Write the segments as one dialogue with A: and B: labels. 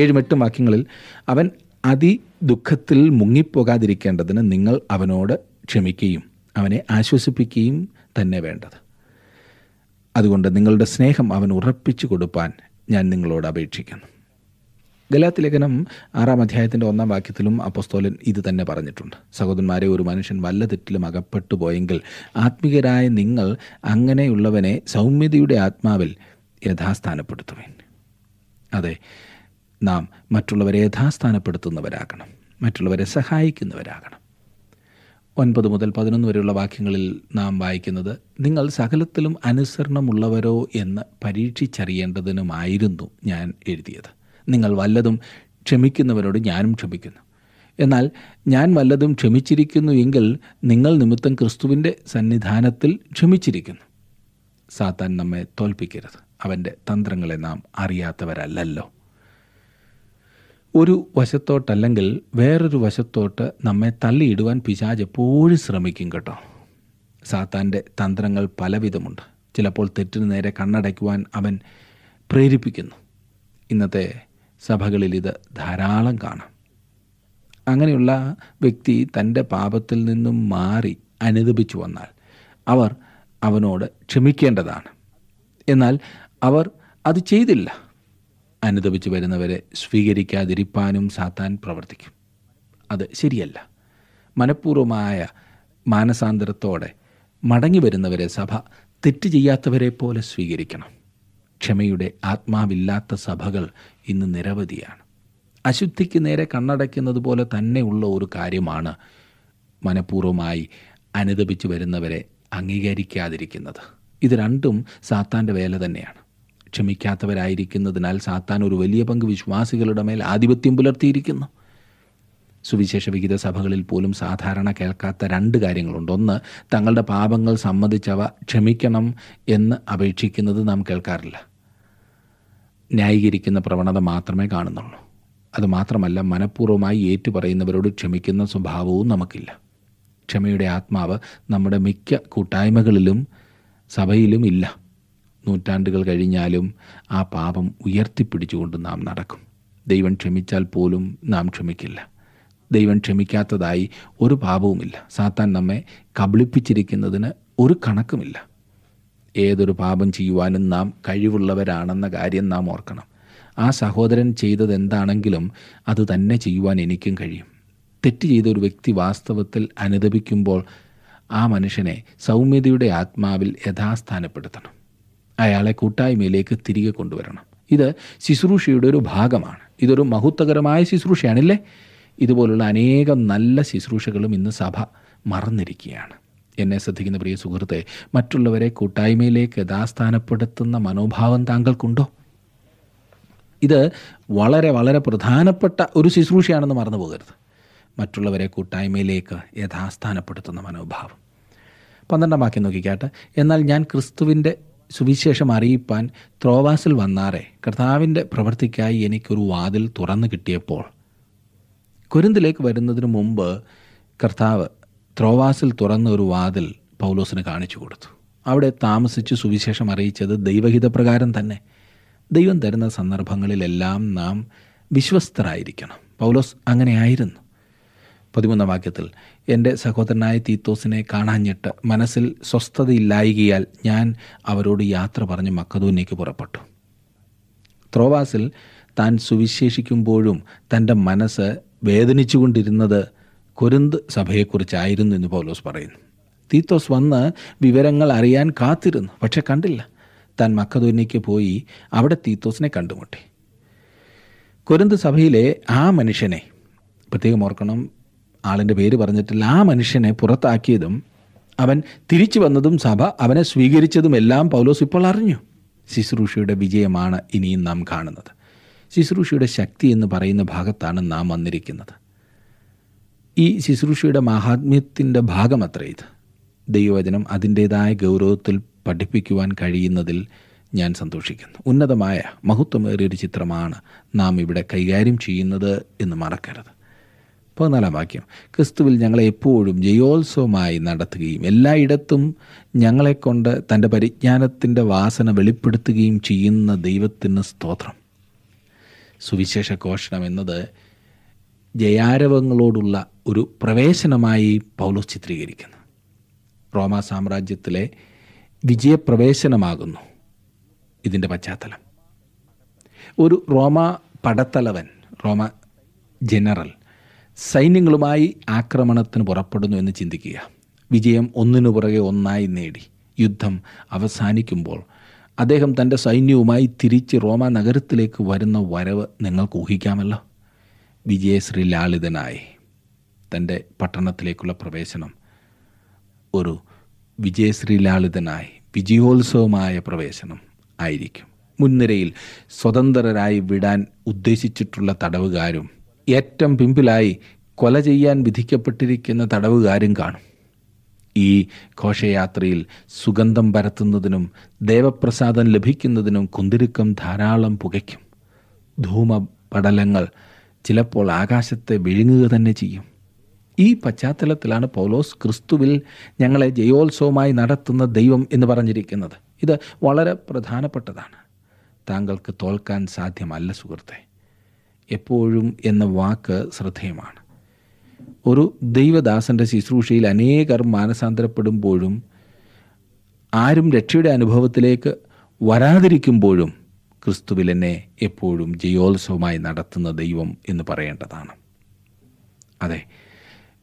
A: ഏഴും എട്ടും വാക്യങ്ങളിൽ അവൻ അതി ദുഃഖത്തിൽ മുങ്ങിപ്പോകാതിരിക്കേണ്ടതിന് നിങ്ങൾ അവനോട് ക്ഷമിക്കുകയും അവനെ ആശ്വസിപ്പിക്കുകയും തന്നെ വേണ്ടത് അതുകൊണ്ട് നിങ്ങളുടെ സ്നേഹം അവൻ ഉറപ്പിച്ചു കൊടുപ്പാൻ ഞാൻ നിങ്ങളോട് അപേക്ഷിക്കുന്നു ഗലാത്തി ലേഖനം ആറാം അധ്യായത്തിൻ്റെ ഒന്നാം വാക്യത്തിലും അപ്പസ്തോലൻ ഇത് തന്നെ പറഞ്ഞിട്ടുണ്ട് സഹോദരന്മാരെ ഒരു മനുഷ്യൻ വല്ല തെറ്റിലും അകപ്പെട്ടു പോയെങ്കിൽ ആത്മീകരായ നിങ്ങൾ അങ്ങനെയുള്ളവനെ സൗമ്യതയുടെ ആത്മാവിൽ യഥാസ്ഥാനപ്പെടുത്തുവേൻ അതെ നാം മറ്റുള്ളവരെ യഥാസ്ഥാനപ്പെടുത്തുന്നവരാകണം മറ്റുള്ളവരെ സഹായിക്കുന്നവരാകണം ഒൻപത് മുതൽ പതിനൊന്ന് വരെയുള്ള വാക്യങ്ങളിൽ നാം വായിക്കുന്നത് നിങ്ങൾ സകലത്തിലും അനുസരണമുള്ളവരോ എന്ന് പരീക്ഷിച്ചറിയേണ്ടതിനുമായിരുന്നു ഞാൻ എഴുതിയത് നിങ്ങൾ വല്ലതും ക്ഷമിക്കുന്നവരോട് ഞാനും ക്ഷമിക്കുന്നു എന്നാൽ ഞാൻ വല്ലതും ക്ഷമിച്ചിരിക്കുന്നു എങ്കിൽ നിങ്ങൾ നിമിത്തം ക്രിസ്തുവിൻ്റെ സന്നിധാനത്തിൽ ക്ഷമിച്ചിരിക്കുന്നു സാത്താൻ നമ്മെ തോൽപ്പിക്കരുത് അവൻ്റെ തന്ത്രങ്ങളെ നാം അറിയാത്തവരല്ലല്ലോ ഒരു വശത്തോട്ടല്ലെങ്കിൽ വേറൊരു വശത്തോട്ട് നമ്മെ തള്ളിയിടുവാൻ പിശാജ് എപ്പോഴും ശ്രമിക്കും കേട്ടോ സാത്താൻ്റെ തന്ത്രങ്ങൾ പലവിധമുണ്ട് ചിലപ്പോൾ തെറ്റിന് നേരെ കണ്ണടയ്ക്കുവാൻ അവൻ പ്രേരിപ്പിക്കുന്നു ഇന്നത്തെ സഭകളിൽ ഇത് ധാരാളം കാണാം അങ്ങനെയുള്ള വ്യക്തി തൻ്റെ പാപത്തിൽ നിന്നും മാറി അനുദപിച്ചു വന്നാൽ അവർ അവനോട് ക്ഷമിക്കേണ്ടതാണ് എന്നാൽ അവർ അത് ചെയ്തില്ല അനുദപിച്ച് വരുന്നവരെ സ്വീകരിക്കാതിരിപ്പാനും സാത്താൻ പ്രവർത്തിക്കും അത് ശരിയല്ല മനഃപൂർവമായ മാനസാന്തരത്തോടെ മടങ്ങി വരുന്നവരെ സഭ തെറ്റ് ചെയ്യാത്തവരെ പോലെ സ്വീകരിക്കണം ക്ഷമയുടെ ആത്മാവില്ലാത്ത സഭകൾ ഇന്ന് നിരവധിയാണ് അശുദ്ധിക്ക് നേരെ കണ്ണടയ്ക്കുന്നത് പോലെ തന്നെയുള്ള ഒരു കാര്യമാണ് മനഃപൂർവ്വമായി അനുദപിച്ച് വരുന്നവരെ അംഗീകരിക്കാതിരിക്കുന്നത് ഇത് രണ്ടും സാത്താൻ്റെ വേല തന്നെയാണ് ക്ഷമിക്കാത്തവരായിരിക്കുന്നതിനാൽ സാത്താൻ ഒരു വലിയ പങ്ക് വിശ്വാസികളുടെ മേൽ ആധിപത്യം പുലർത്തിയിരിക്കുന്നു സുവിശേഷ വിഹിത സഭകളിൽ പോലും സാധാരണ കേൾക്കാത്ത രണ്ട് കാര്യങ്ങളുണ്ട് ഒന്ന് തങ്ങളുടെ പാപങ്ങൾ സമ്മതിച്ചവ ക്ഷമിക്കണം എന്ന് അപേക്ഷിക്കുന്നത് നാം കേൾക്കാറില്ല ന്യായീകരിക്കുന്ന പ്രവണത മാത്രമേ കാണുന്നുള്ളൂ അതുമാത്രമല്ല മനഃപൂർവ്വമായി ഏറ്റുപറയുന്നവരോട് ക്ഷമിക്കുന്ന സ്വഭാവവും നമുക്കില്ല ക്ഷമയുടെ ആത്മാവ് നമ്മുടെ മിക്ക കൂട്ടായ്മകളിലും സഭയിലും ഇല്ല നൂറ്റാണ്ടുകൾ കഴിഞ്ഞാലും ആ പാപം ഉയർത്തിപ്പിടിച്ചുകൊണ്ട് നാം നടക്കും ദൈവം ക്ഷമിച്ചാൽ പോലും നാം ക്ഷമിക്കില്ല ദൈവം ക്ഷമിക്കാത്തതായി ഒരു പാപവുമില്ല സാത്താൻ നമ്മെ കബളിപ്പിച്ചിരിക്കുന്നതിന് ഒരു കണക്കുമില്ല ഏതൊരു പാപം ചെയ്യുവാനും നാം കഴിവുള്ളവരാണെന്ന കാര്യം നാം ഓർക്കണം ആ സഹോദരൻ ചെയ്തത് എന്താണെങ്കിലും അത് തന്നെ ചെയ്യുവാൻ എനിക്കും കഴിയും തെറ്റ് ചെയ്ത ഒരു വ്യക്തി വാസ്തവത്തിൽ അനുദപിക്കുമ്പോൾ ആ മനുഷ്യനെ സൗമ്യതയുടെ ആത്മാവിൽ യഥാസ്ഥാനപ്പെടുത്തണം അയാളെ കൂട്ടായ്മയിലേക്ക് തിരികെ കൊണ്ടുവരണം ഇത് ശുശ്രൂഷയുടെ ഒരു ഭാഗമാണ് ഇതൊരു മഹത്വകരമായ ശുശ്രൂഷയാണല്ലേ ഇതുപോലുള്ള അനേകം നല്ല ശുശ്രൂഷകളും ഇന്ന് സഭ മറന്നിരിക്കുകയാണ് എന്നെ ശ്രദ്ധിക്കുന്ന പ്രിയ സുഹൃത്തെ മറ്റുള്ളവരെ കൂട്ടായ്മയിലേക്ക് യഥാസ്ഥാനപ്പെടുത്തുന്ന മനോഭാവം താങ്കൾക്കുണ്ടോ ഇത് വളരെ വളരെ പ്രധാനപ്പെട്ട ഒരു ശുശ്രൂഷയാണെന്ന് മറന്നു പോകരുത് മറ്റുള്ളവരെ കൂട്ടായ്മയിലേക്ക് യഥാസ്ഥാനപ്പെടുത്തുന്ന മനോഭാവം പന്ത്രണ്ടാം വാക്യം നോക്കിക്കാട്ടെ എന്നാൽ ഞാൻ ക്രിസ്തുവിൻ്റെ സുവിശേഷം അറിയിപ്പാൻ ത്രോവാസിൽ വന്നാറേ കർത്താവിൻ്റെ പ്രവൃത്തിക്കായി എനിക്കൊരു വാതിൽ തുറന്നു കിട്ടിയപ്പോൾ കുരുന്തിലേക്ക് വരുന്നതിന് മുമ്പ് കർത്താവ് ത്രോവാസിൽ തുറന്ന ഒരു വാതിൽ പൗലോസിന് കാണിച്ചു കൊടുത്തു അവിടെ താമസിച്ച് സുവിശേഷം അറിയിച്ചത് ദൈവഹിതപ്രകാരം തന്നെ ദൈവം തരുന്ന സന്ദർഭങ്ങളിലെല്ലാം നാം വിശ്വസ്തരായിരിക്കണം പൗലോസ് അങ്ങനെയായിരുന്നു പതിമൂന്നാം വാക്യത്തിൽ എൻ്റെ സഹോദരനായ തീത്തോസിനെ കാണാഞ്ഞിട്ട് മനസ്സിൽ സ്വസ്ഥതയില്ലായികയാൽ ഞാൻ അവരോട് യാത്ര പറഞ്ഞ് മക്കതൂനിലേക്ക് പുറപ്പെട്ടു ത്രോവാസിൽ താൻ സുവിശേഷിക്കുമ്പോഴും തൻ്റെ മനസ്സ് വേദനിച്ചുകൊണ്ടിരുന്നത് കൊരിന്ത് സഭയെക്കുറിച്ചായിരുന്നു എന്ന് പൗലോസ് പറയുന്നു തീത്തോസ് വന്ന് വിവരങ്ങൾ അറിയാൻ കാത്തിരുന്നു പക്ഷെ കണ്ടില്ല താൻ മക്കതൂനിക്ക് പോയി അവിടെ തീത്തോസിനെ കണ്ടുമുട്ടി കൊരിന്ത് സഭയിലെ ആ മനുഷ്യനെ പ്രത്യേകം ഓർക്കണം ആളിൻ്റെ പേര് പറഞ്ഞിട്ടില്ല ആ മനുഷ്യനെ പുറത്താക്കിയതും അവൻ തിരിച്ചു വന്നതും സഭ അവനെ സ്വീകരിച്ചതും എല്ലാം പൗലോസ് ഇപ്പോൾ അറിഞ്ഞു ശുശ്രൂഷയുടെ വിജയമാണ് ഇനിയും നാം കാണുന്നത് ശുശ്രൂഷയുടെ ശക്തി എന്ന് പറയുന്ന ഭാഗത്താണ് നാം വന്നിരിക്കുന്നത് ഈ ശുശ്രൂഷയുടെ മഹാത്മ്യത്തിൻ്റെ അത്ര ഇത് ദൈവവചനം അതിൻ്റേതായ ഗൗരവത്തിൽ പഠിപ്പിക്കുവാൻ കഴിയുന്നതിൽ ഞാൻ സന്തോഷിക്കുന്നു ഉന്നതമായ മഹത്വമേറിയൊരു ചിത്രമാണ് നാം ഇവിടെ കൈകാര്യം ചെയ്യുന്നത് എന്ന് മറക്കരുത് പതിനാലാം വാക്യം ക്രിസ്തുവിൽ ഞങ്ങളെ എപ്പോഴും ജയോത്സവമായി നടത്തുകയും എല്ലായിടത്തും ഞങ്ങളെക്കൊണ്ട് തൻ്റെ പരിജ്ഞാനത്തിൻ്റെ വാസന വെളിപ്പെടുത്തുകയും ചെയ്യുന്ന ദൈവത്തിന് സ്തോത്രം സുവിശേഷ ഘോഷണം എന്നത് ജയാരവങ്ങളോടുള്ള ഒരു പ്രവേശനമായി പൗലോസ് ചിത്രീകരിക്കുന്നു റോമ സാമ്രാജ്യത്തിലെ വിജയപ്രവേശനമാകുന്നു ഇതിൻ്റെ പശ്ചാത്തലം ഒരു റോമ പടത്തലവൻ റോമ ജനറൽ സൈന്യങ്ങളുമായി ആക്രമണത്തിന് പുറപ്പെടുന്നു എന്ന് ചിന്തിക്കുക വിജയം ഒന്നിനു പുറകെ ഒന്നായി നേടി യുദ്ധം അവസാനിക്കുമ്പോൾ അദ്ദേഹം തൻ്റെ സൈന്യവുമായി തിരിച്ച് റോമ നഗരത്തിലേക്ക് വരുന്ന വരവ് നിങ്ങൾക്ക് ഊഹിക്കാമല്ലോ വിജയശ്രീ ലാളിതനായി തൻ്റെ പട്ടണത്തിലേക്കുള്ള പ്രവേശനം ഒരു വിജയശ്രീ ലാളിതനായി വിജയോത്സവമായ പ്രവേശനം ആയിരിക്കും മുൻനിരയിൽ സ്വതന്ത്രരായി വിടാൻ ഉദ്ദേശിച്ചിട്ടുള്ള തടവുകാരും ഏറ്റം പിമ്പിലായി കൊല ചെയ്യാൻ വിധിക്കപ്പെട്ടിരിക്കുന്ന തടവുകാരും കാണും ഈ ഘോഷയാത്രയിൽ സുഗന്ധം പരത്തുന്നതിനും ദേവപ്രസാദം ലഭിക്കുന്നതിനും കുന്തിരുക്കം ധാരാളം പുകയ്ക്കും ധൂമപടലങ്ങൾ ചിലപ്പോൾ ആകാശത്തെ വിഴുങ്ങുക തന്നെ ചെയ്യും ഈ പശ്ചാത്തലത്തിലാണ് പൗലോസ് ക്രിസ്തുവിൽ ഞങ്ങളെ ജയോത്സവമായി നടത്തുന്ന ദൈവം എന്ന് പറഞ്ഞിരിക്കുന്നത് ഇത് വളരെ പ്രധാനപ്പെട്ടതാണ് താങ്കൾക്ക് തോൽക്കാൻ സാധ്യമല്ല സുഹൃത്തെ എപ്പോഴും എന്ന വാക്ക് ശ്രദ്ധേയമാണ് ഒരു ദൈവദാസൻ്റെ ശുശ്രൂഷയിൽ അനേകർ മാനസാന്തരപ്പെടുമ്പോഴും ആരും രക്ഷയുടെ അനുഭവത്തിലേക്ക് വരാതിരിക്കുമ്പോഴും ക്രിസ്തുവിൽ എന്നെ എപ്പോഴും ജയോത്സവമായി നടത്തുന്ന ദൈവം എന്ന് പറയേണ്ടതാണ് അതെ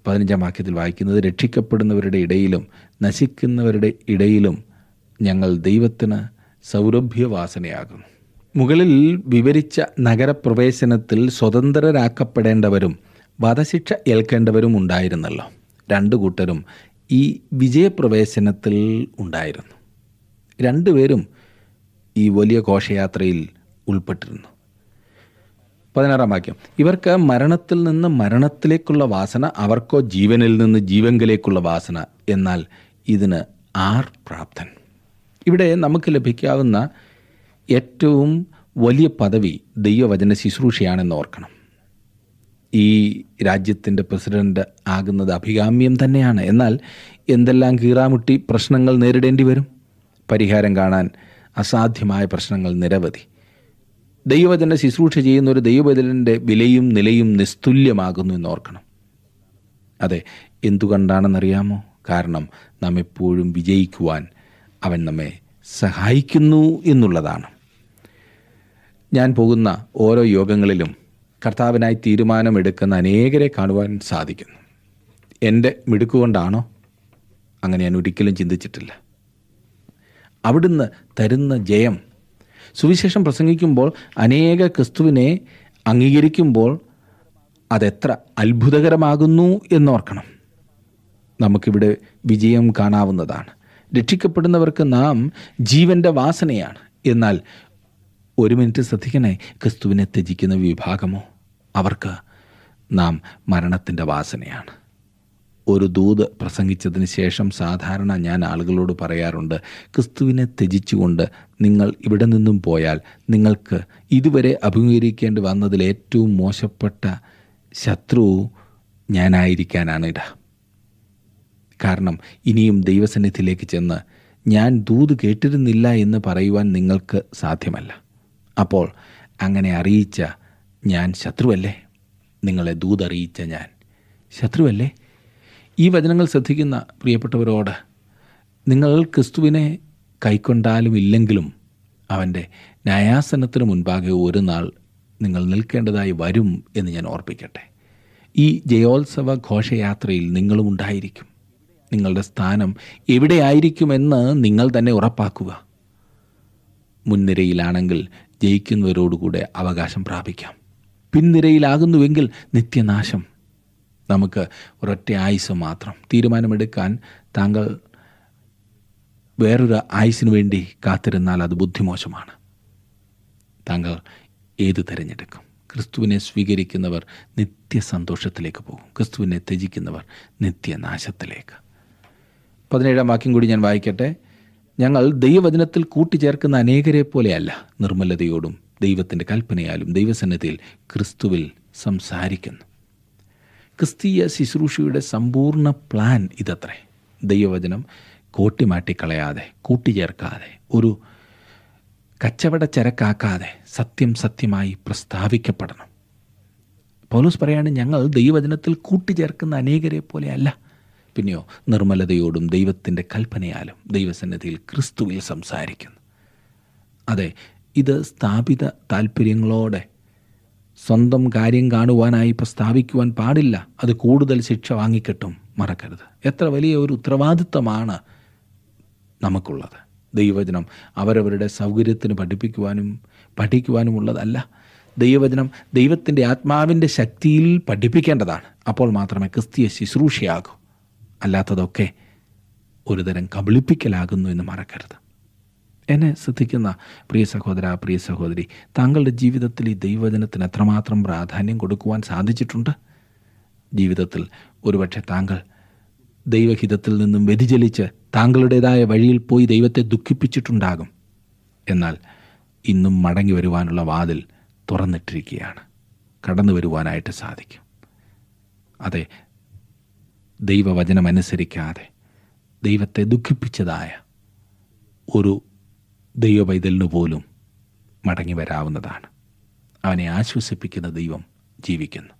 A: പതിനഞ്ചാം വാക്യത്തിൽ വായിക്കുന്നത് രക്ഷിക്കപ്പെടുന്നവരുടെ ഇടയിലും നശിക്കുന്നവരുടെ ഇടയിലും ഞങ്ങൾ ദൈവത്തിന് സൗരഭ്യവാസനയാകുന്നു മുകളിൽ വിവരിച്ച നഗരപ്രവേശനത്തിൽ സ്വതന്ത്രരാക്കപ്പെടേണ്ടവരും വധശിക്ഷ ഏൽക്കേണ്ടവരും ഉണ്ടായിരുന്നല്ലോ രണ്ടു കൂട്ടരും ഈ വിജയപ്രവേശനത്തിൽ ഉണ്ടായിരുന്നു രണ്ടുപേരും ഈ വലിയ ഘോഷയാത്രയിൽ ഉൾപ്പെട്ടിരുന്നു പതിനാറാം വാക്യം ഇവർക്ക് മരണത്തിൽ നിന്ന് മരണത്തിലേക്കുള്ള വാസന അവർക്കോ ജീവനിൽ നിന്ന് ജീവങ്കിലേക്കുള്ള വാസന എന്നാൽ ഇതിന് ആർ പ്രാപ്തൻ ഇവിടെ നമുക്ക് ലഭിക്കാവുന്ന ഏറ്റവും വലിയ പദവി ദൈവവചന ശുശ്രൂഷയാണെന്ന് ഓർക്കണം ഈ രാജ്യത്തിൻ്റെ പ്രസിഡൻ്റ് ആകുന്നത് അഭികാമ്യം തന്നെയാണ് എന്നാൽ എന്തെല്ലാം കീറാമുട്ടി പ്രശ്നങ്ങൾ നേരിടേണ്ടി വരും പരിഹാരം കാണാൻ അസാധ്യമായ പ്രശ്നങ്ങൾ നിരവധി ദൈവവചന ശുശ്രൂഷ ചെയ്യുന്ന ഒരു ദൈവവചനൻ്റെ വിലയും നിലയും നിസ്തുല്യമാകുന്നു എന്ന് ഓർക്കണം അതെ എന്തുകൊണ്ടാണെന്നറിയാമോ കാരണം നാം എപ്പോഴും വിജയിക്കുവാൻ അവൻ നമ്മെ സഹായിക്കുന്നു എന്നുള്ളതാണ് ഞാൻ പോകുന്ന ഓരോ യോഗങ്ങളിലും കർത്താവിനായി തീരുമാനമെടുക്കുന്ന അനേകരെ കാണുവാൻ സാധിക്കുന്നു എൻ്റെ മിടുക്കുകൊണ്ടാണോ അങ്ങനെ ഞാൻ ഒരിക്കലും ചിന്തിച്ചിട്ടില്ല അവിടുന്ന് തരുന്ന ജയം സുവിശേഷം പ്രസംഗിക്കുമ്പോൾ അനേക ക്രിസ്തുവിനെ അംഗീകരിക്കുമ്പോൾ അതെത്ര അത്ഭുതകരമാകുന്നു എന്നോർക്കണം നമുക്കിവിടെ വിജയം കാണാവുന്നതാണ് രക്ഷിക്കപ്പെടുന്നവർക്ക് നാം ജീവൻ്റെ വാസനയാണ് എന്നാൽ ഒരു മിനിറ്റ് ശ്രദ്ധിക്കണേ ക്രിസ്തുവിനെ ത്യജിക്കുന്ന വിഭാഗമോ അവർക്ക് നാം മരണത്തിൻ്റെ വാസനയാണ് ഒരു ദൂത് പ്രസംഗിച്ചതിന് ശേഷം സാധാരണ ഞാൻ ആളുകളോട് പറയാറുണ്ട് ക്രിസ്തുവിനെ ത്യജിച്ചുകൊണ്ട് നിങ്ങൾ ഇവിടെ നിന്നും പോയാൽ നിങ്ങൾക്ക് ഇതുവരെ അഭിമുഖീകരിക്കേണ്ടി വന്നതിൽ ഏറ്റവും മോശപ്പെട്ട ശത്രു ഞാനായിരിക്കാനാണ് ഇട കാരണം ഇനിയും ദൈവസന്നിധിയിലേക്ക് ചെന്ന് ഞാൻ ദൂത് കേട്ടിരുന്നില്ല എന്ന് പറയുവാൻ നിങ്ങൾക്ക് സാധ്യമല്ല അപ്പോൾ അങ്ങനെ അറിയിച്ച ഞാൻ ശത്രുവല്ലേ നിങ്ങളെ ദൂതറിയിച്ച ഞാൻ ശത്രുവല്ലേ ഈ വചനങ്ങൾ ശ്രദ്ധിക്കുന്ന പ്രിയപ്പെട്ടവരോട് നിങ്ങൾ ക്രിസ്തുവിനെ കൈക്കൊണ്ടാലും ഇല്ലെങ്കിലും അവൻ്റെ ന്യായാസനത്തിന് മുൻപാകെ ഒരു നാൾ നിങ്ങൾ നിൽക്കേണ്ടതായി വരും എന്ന് ഞാൻ ഓർപ്പിക്കട്ടെ ഈ ജയോത്സവ ഘോഷയാത്രയിൽ നിങ്ങളും ഉണ്ടായിരിക്കും നിങ്ങളുടെ സ്ഥാനം എവിടെയായിരിക്കുമെന്ന് നിങ്ങൾ തന്നെ ഉറപ്പാക്കുക മുൻനിരയിലാണെങ്കിൽ ജയിക്കുന്നവരോടുകൂടെ അവകാശം പ്രാപിക്കാം പിൻനിരയിലാകുന്നുവെങ്കിൽ നിത്യനാശം നമുക്ക് ഒരൊറ്റ ആയുസ് മാത്രം തീരുമാനമെടുക്കാൻ താങ്കൾ വേറൊരു ആയുസിനു വേണ്ടി കാത്തിരുന്നാൽ അത് ബുദ്ധിമോശമാണ് താങ്കൾ ഏത് തിരഞ്ഞെടുക്കും ക്രിസ്തുവിനെ സ്വീകരിക്കുന്നവർ നിത്യസന്തോഷത്തിലേക്ക് പോകും ക്രിസ്തുവിനെ ത്യജിക്കുന്നവർ നിത്യനാശത്തിലേക്ക് പതിനേഴാം വാക്യം കൂടി ഞാൻ വായിക്കട്ടെ ഞങ്ങൾ ദൈവവചനത്തിൽ കൂട്ടിച്ചേർക്കുന്ന അനേകരെ പോലെയല്ല നിർമ്മലതയോടും ദൈവത്തിൻ്റെ കൽപ്പനയാലും ദൈവസന്നിധിയിൽ ക്രിസ്തുവിൽ സംസാരിക്കുന്നു ക്രിസ്തീയ ശുശ്രൂഷയുടെ സമ്പൂർണ്ണ പ്ലാൻ ഇതത്രേ ദൈവവചനം കോട്ടിമാട്ടിക്കളയാതെ കൂട്ടിച്ചേർക്കാതെ ഒരു കച്ചവട ചരക്കാക്കാതെ സത്യം സത്യമായി പ്രസ്താവിക്കപ്പെടണം പൗലോസ് പറയാണ് ഞങ്ങൾ ദൈവവചനത്തിൽ കൂട്ടിച്ചേർക്കുന്ന അനേകരെ പോലെയല്ല പിന്നെയോ നിർമ്മലതയോടും ദൈവത്തിൻ്റെ കൽപ്പനയാലും ദൈവസന്നിധിയിൽ ക്രിസ്തുവിൽ സംസാരിക്കുന്നു അതെ ഇത് സ്ഥാപിത താല്പര്യങ്ങളോടെ സ്വന്തം കാര്യം കാണുവാനായി ഇപ്പോൾ സ്ഥാപിക്കുവാൻ പാടില്ല അത് കൂടുതൽ ശിക്ഷ വാങ്ങിക്കിട്ടും മറക്കരുത് എത്ര വലിയ ഒരു ഉത്തരവാദിത്തമാണ് നമുക്കുള്ളത് ദൈവവചനം അവരവരുടെ സൗകര്യത്തിന് പഠിപ്പിക്കുവാനും പഠിക്കുവാനുമുള്ളതല്ല ദൈവവചനം ദൈവത്തിൻ്റെ ആത്മാവിൻ്റെ ശക്തിയിൽ പഠിപ്പിക്കേണ്ടതാണ് അപ്പോൾ മാത്രമേ ക്രിസ്തീയ ശുശ്രൂഷയാകൂ അല്ലാത്തതൊക്കെ ഒരുതരം കബളിപ്പിക്കലാകുന്നു എന്ന് മറക്കരുത് എന്നെ ശ്രദ്ധിക്കുന്ന പ്രിയ സഹോദര പ്രിയ സഹോദരി താങ്കളുടെ ജീവിതത്തിൽ ഈ ദൈവജനത്തിന് എത്രമാത്രം പ്രാധാന്യം കൊടുക്കുവാൻ സാധിച്ചിട്ടുണ്ട് ജീവിതത്തിൽ ഒരുപക്ഷെ താങ്കൾ ദൈവഹിതത്തിൽ നിന്നും വ്യതിചലിച്ച് താങ്കളുടേതായ വഴിയിൽ പോയി ദൈവത്തെ ദുഃഖിപ്പിച്ചിട്ടുണ്ടാകും എന്നാൽ ഇന്നും മടങ്ങി വരുവാനുള്ള വാതിൽ തുറന്നിട്ടിരിക്കുകയാണ് കടന്നു വരുവാനായിട്ട് സാധിക്കും അതെ ദൈവവചനമനുസരിക്കാതെ ദൈവത്തെ ദുഃഖിപ്പിച്ചതായ ഒരു ദൈവപൈതലിനു പോലും മടങ്ങി വരാവുന്നതാണ് അവനെ ആശ്വസിപ്പിക്കുന്ന ദൈവം ജീവിക്കുന്നു